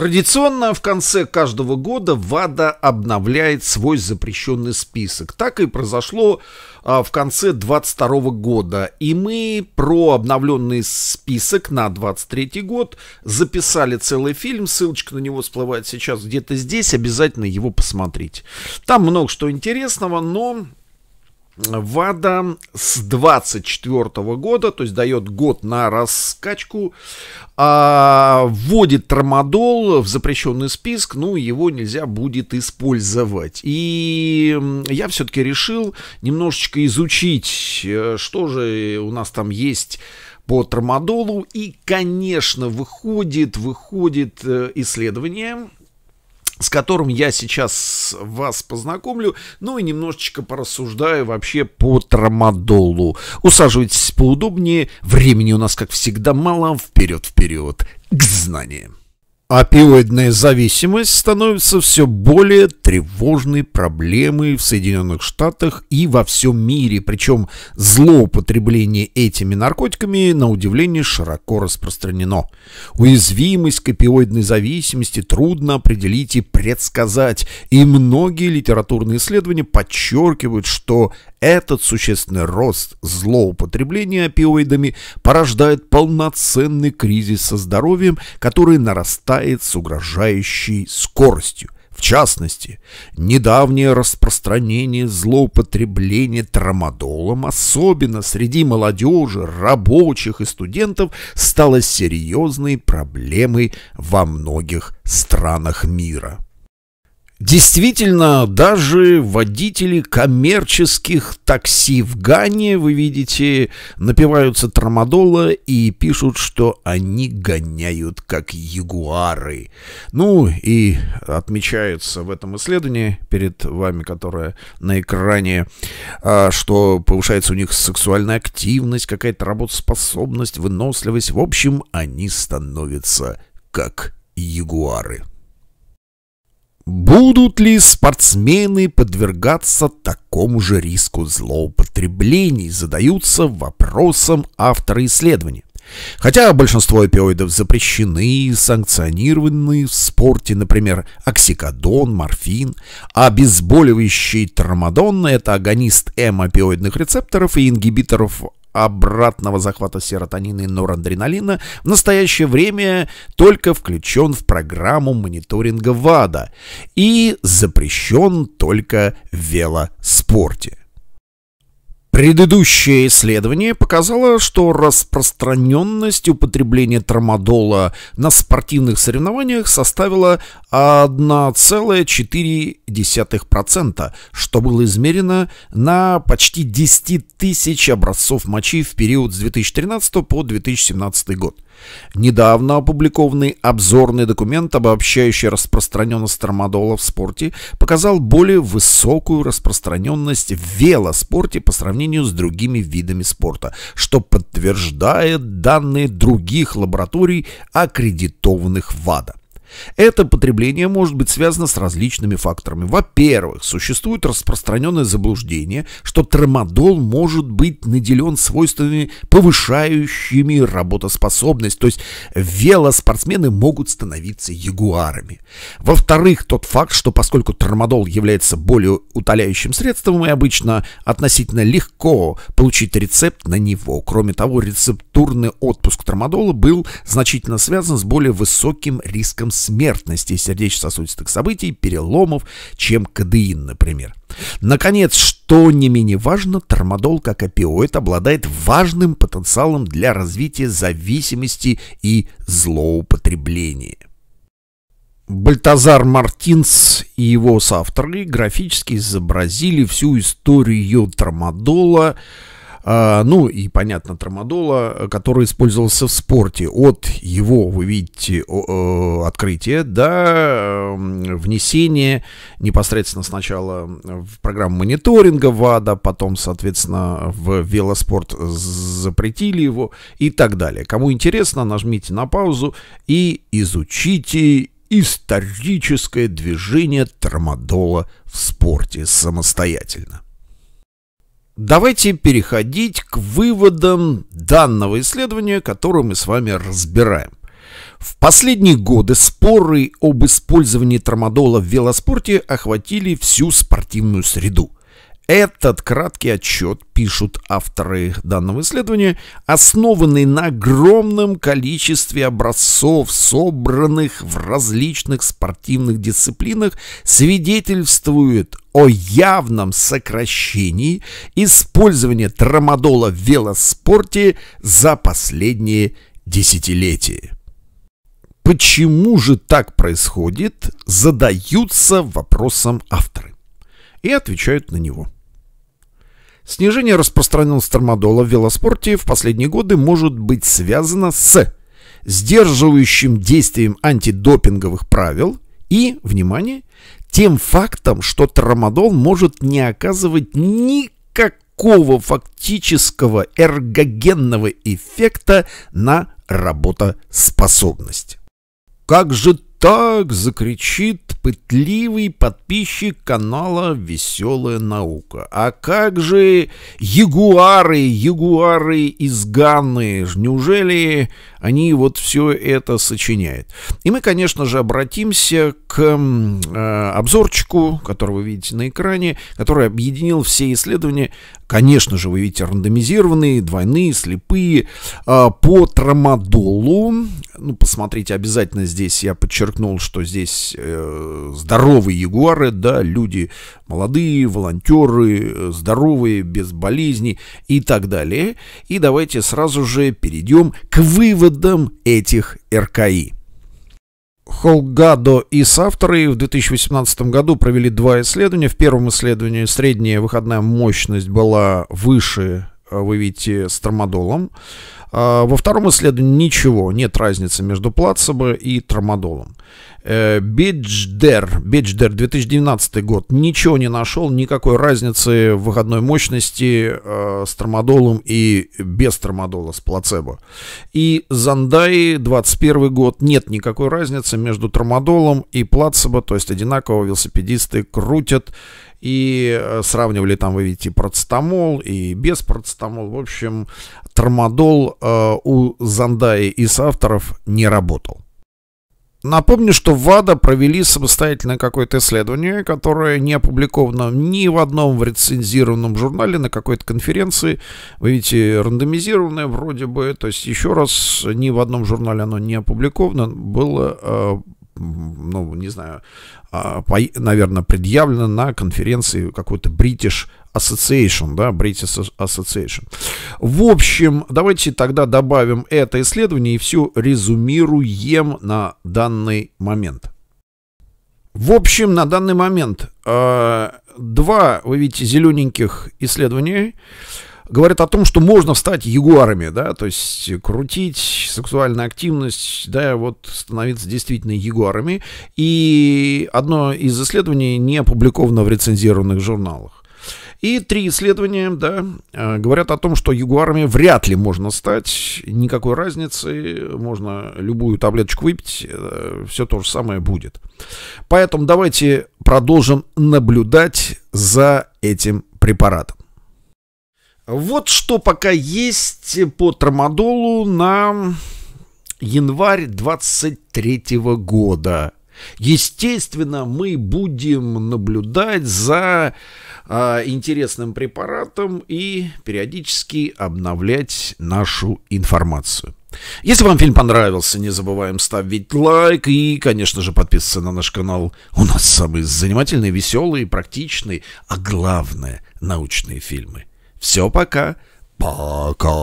Традиционно в конце каждого года ВАДА обновляет свой запрещенный список. Так и произошло а, в конце 22 года. И мы про обновленный список на 23 год записали целый фильм. Ссылочка на него всплывает сейчас где-то здесь. Обязательно его посмотрите. Там много что интересного, но ВАДА с 24 года, то есть дает год на раскачку, а, вводит трамадол в запрещенный список, ну, его нельзя будет использовать. И я все-таки решил немножечко изучить, э, что же у нас там есть по трамадолу. И, конечно, выходит, выходит э, исследование с которым я сейчас вас познакомлю, ну и немножечко порассуждаю вообще по трамадолу. Усаживайтесь поудобнее, времени у нас, как всегда, мало, вперед-вперед, к знаниям. Опиоидная зависимость становится все более тревожной проблемой в Соединенных Штатах и во всем мире, причем злоупотребление этими наркотиками, на удивление, широко распространено. Уязвимость к опиоидной зависимости трудно определить и предсказать, и многие литературные исследования подчеркивают, что этот существенный рост злоупотребления опиоидами порождает полноценный кризис со здоровьем, который нарастает с угрожающей скоростью. В частности, недавнее распространение злоупотребления трамадолом, особенно среди молодежи, рабочих и студентов, стало серьезной проблемой во многих странах мира. Действительно, даже водители коммерческих такси в Гане, вы видите, напиваются трамадола и пишут, что они гоняют как ягуары. Ну и отмечается в этом исследовании перед вами, которое на экране, а, что повышается у них сексуальная активность, какая-то работоспособность, выносливость. В общем, они становятся как ягуары. Будут ли спортсмены подвергаться такому же риску злоупотреблений, задаются вопросом авторы исследования. Хотя большинство опиоидов запрещены, и санкционированы в спорте, например, оксикодон, морфин, а обезболивающий трамадон – это агонист М-опиоидных рецепторов и ингибиторов обратного захвата серотонина и норадреналина в настоящее время только включен в программу мониторинга ВАДА и запрещен только в велоспорте. Предыдущее исследование показало, что распространенность употребления трамадола на спортивных соревнованиях составила 1,4%, что было измерено на почти 10 тысяч образцов мочи в период с 2013 по 2017 год. Недавно опубликованный обзорный документ, обобщающий распространенность трамадола в спорте, показал более высокую распространенность в велоспорте по сравнению сравнению с другими видами спорта, что подтверждает данные других лабораторий, аккредитованных ВАДА. Это потребление может быть связано с различными факторами. Во-первых, существует распространенное заблуждение, что трамадол может быть наделен свойствами, повышающими работоспособность, то есть велоспортсмены могут становиться ягуарами. Во-вторых, тот факт, что поскольку трамадол является более утоляющим средством и обычно относительно легко получить рецепт на него. Кроме того, рецептурный отпуск трамадола был значительно связан с более высоким риском смертности сердечно-сосудистых событий, переломов, чем кадеин, например. Наконец, что не менее важно, тормодол как опиоид обладает важным потенциалом для развития зависимости и злоупотребления. Бальтазар Мартинс и его соавторы графически изобразили всю историю тормодола, а, ну и, понятно, трамадола, который использовался в спорте. От его, вы видите, открытия до эм, внесения непосредственно сначала в программу мониторинга ВАДА, потом, соответственно, в велоспорт запретили его и так далее. Кому интересно, нажмите на паузу и изучите историческое движение трамадола в спорте самостоятельно. Давайте переходить к выводам данного исследования, которое мы с вами разбираем. В последние годы споры об использовании трамадола в велоспорте охватили всю спортивную среду – этот краткий отчет, пишут авторы данного исследования, основанный на огромном количестве образцов, собранных в различных спортивных дисциплинах, свидетельствует о явном сокращении использования трамадола в велоспорте за последние десятилетия. Почему же так происходит, задаются вопросом авторы и отвечают на него – Снижение распространенности тормодола в велоспорте в последние годы может быть связано с сдерживающим действием антидопинговых правил и, внимание, тем фактом, что тормодол может не оказывать никакого фактического эргогенного эффекта на работоспособность. «Как же так?» — закричит пытливый подписчик канала «Веселая наука». А как же ягуары, ягуары из Ганны? Неужели они вот все это сочиняют? И мы, конечно же, обратимся к э, обзорчику, который вы видите на экране, который объединил все исследования Конечно же, вы видите, рандомизированные, двойные, слепые. А, по трамадолу, ну, посмотрите обязательно здесь, я подчеркнул, что здесь э, здоровые ягуары, да, люди молодые, волонтеры, э, здоровые, без болезней и так далее. И давайте сразу же перейдем к выводам этих РКИ. Холгадо и Савторы в 2018 году провели два исследования. В первом исследовании средняя выходная мощность была выше, э, вы видите, с тормодолом. А, во втором исследовании ничего, нет разницы между плацебо и трамадолом. Э, Бидждер, Бидждер, 2019 год, ничего не нашел, никакой разницы в выходной мощности э, с трамадолом и без трамадола, с плацебо. И Зандай, 21 год, нет никакой разницы между трамадолом и плацебо, то есть одинаково велосипедисты крутят и э, сравнивали там, вы видите, процетамол и без процетамол. В общем, тормодол э, у Зандая и соавторов не работал. Напомню, что ВАДА провели самостоятельное какое-то исследование, которое не опубликовано ни в одном в рецензированном журнале на какой-то конференции. Вы видите, рандомизированное вроде бы, то есть еще раз, ни в одном журнале оно не опубликовано, было э, ну, не знаю, а, наверное, предъявлено на конференции какой-то British Association, да, British Association. В общем, давайте тогда добавим это исследование и все резюмируем на данный момент. В общем, на данный момент э, два, вы видите, зелененьких исследования говорят о том, что можно стать ягуарами, да, то есть крутить, сексуальную активность, да, вот становиться действительно ягуарами. И одно из исследований не опубликовано в рецензированных журналах. И три исследования, да, э, говорят о том, что ягуарами вряд ли можно стать, никакой разницы, можно любую таблеточку выпить, э, все то же самое будет. Поэтому давайте продолжим наблюдать за этим препаратом. Вот что пока есть по трамадолу на январь 23 года. Естественно, мы будем наблюдать за а, интересным препаратам и периодически обновлять нашу информацию. Если вам фильм понравился, не забываем ставить лайк и, конечно же, подписываться на наш канал. У нас самые занимательные, веселые, практичные, а главное, научные фильмы. Все, пока. Пока.